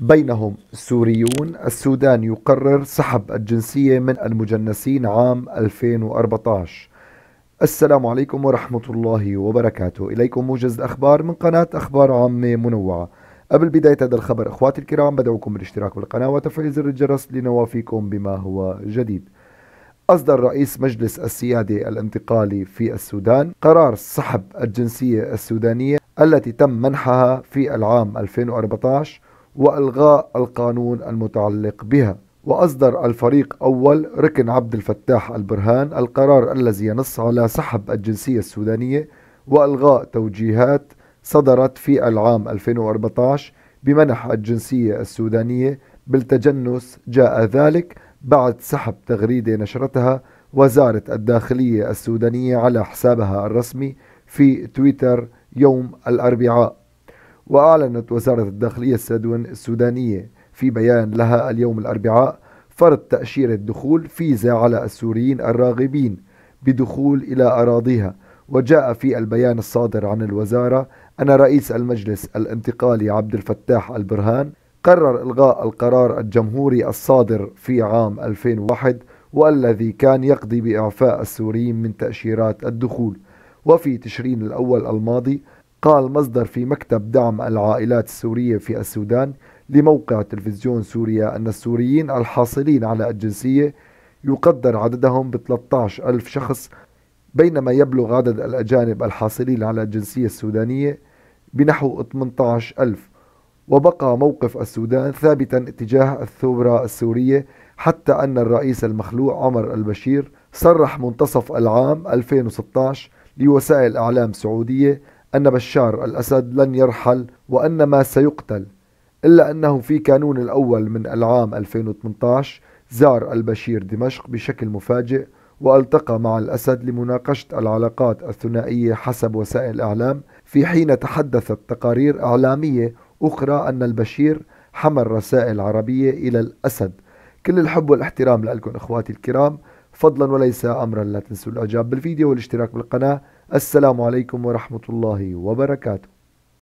بينهم السوريون السودان يقرر سحب الجنسية من المجنسين عام 2014 السلام عليكم ورحمة الله وبركاته إليكم موجز الأخبار من قناة أخبار عامة منوعة قبل بداية هذا الخبر أخواتي الكرام بدعوكم بالاشتراك بالقناة وتفعيل زر الجرس لنوافيكم بما هو جديد أصدر رئيس مجلس السيادة الانتقالي في السودان قرار سحب الجنسية السودانية التي تم منحها في العام 2014 وإلغاء القانون المتعلق بها وأصدر الفريق أول ركن عبد الفتاح البرهان القرار الذي ينص على سحب الجنسية السودانية وإلغاء توجيهات صدرت في العام 2014 بمنح الجنسية السودانية بالتجنس جاء ذلك بعد سحب تغريدة نشرتها وزارة الداخلية السودانية على حسابها الرسمي في تويتر يوم الأربعاء وأعلنت وزارة الداخلية السودانية في بيان لها اليوم الأربعاء فرض تأشيرة دخول فيزا على السوريين الراغبين بدخول إلى أراضيها وجاء في البيان الصادر عن الوزارة أن رئيس المجلس الانتقالي عبد الفتاح البرهان قرر إلغاء القرار الجمهوري الصادر في عام 2001 والذي كان يقضي بإعفاء السوريين من تأشيرات الدخول وفي تشرين الأول الماضي قال مصدر في مكتب دعم العائلات السورية في السودان لموقع تلفزيون سوريا أن السوريين الحاصلين على الجنسية يقدر عددهم ب 13 ألف شخص بينما يبلغ عدد الأجانب الحاصلين على الجنسية السودانية بنحو 18 ألف وبقى موقف السودان ثابتا اتجاه الثورة السورية حتى أن الرئيس المخلوع عمر البشير صرح منتصف العام 2016 لوسائل أعلام سعودية أن بشار الأسد لن يرحل وأنما سيقتل إلا أنه في كانون الأول من العام 2018 زار البشير دمشق بشكل مفاجئ والتقى مع الأسد لمناقشة العلاقات الثنائية حسب وسائل الإعلام في حين تحدثت تقارير إعلامية أخرى أن البشير حمل رسائل عربية إلى الأسد كل الحب والاحترام لكم إخواتي الكرام فضلا وليس امرا لا تنسوا الاعجاب بالفيديو والاشتراك بالقناة السلام عليكم ورحمة الله وبركاته